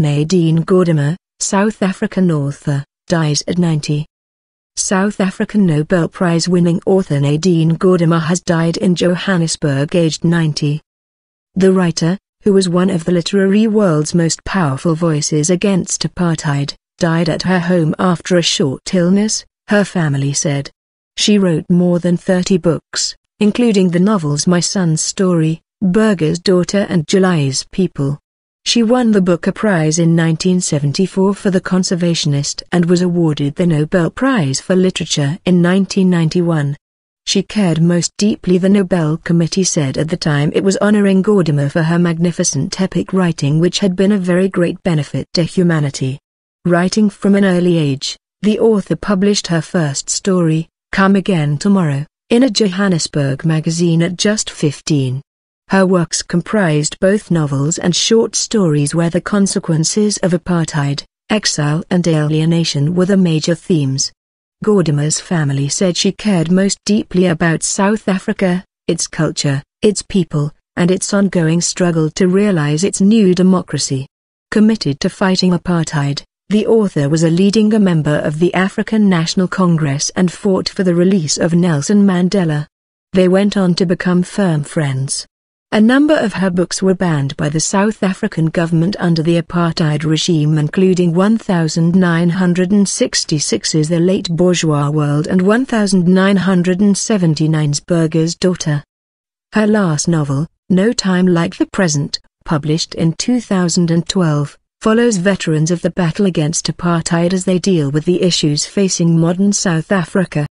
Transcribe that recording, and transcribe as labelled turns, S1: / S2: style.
S1: Nadine Gordimer, South African author, dies at 90. South African Nobel Prize-winning author Nadine Gordimer has died in Johannesburg aged 90. The writer, who was one of the literary world's most powerful voices against apartheid, died at her home after a short illness, her family said. She wrote more than 30 books, including the novels My Son's Story, Burger's Daughter and July's People. She won the Booker Prize in 1974 for The Conservationist and was awarded the Nobel Prize for Literature in 1991. She cared most deeply the Nobel Committee said at the time it was honoring Gordimer for her magnificent epic writing which had been a very great benefit to humanity. Writing from an early age, the author published her first story, Come Again Tomorrow, in a Johannesburg magazine at just 15. Her works comprised both novels and short stories where the consequences of apartheid, exile and alienation were the major themes. Gordimer's family said she cared most deeply about South Africa, its culture, its people, and its ongoing struggle to realize its new democracy. Committed to fighting apartheid, the author was a leading member of the African National Congress and fought for the release of Nelson Mandela. They went on to become firm friends. A number of her books were banned by the South African government under the apartheid regime including 1966's The Late Bourgeois World and 1979's Burger's Daughter. Her last novel, No Time Like the Present, published in 2012, follows veterans of the battle against apartheid as they deal with the issues facing modern South Africa.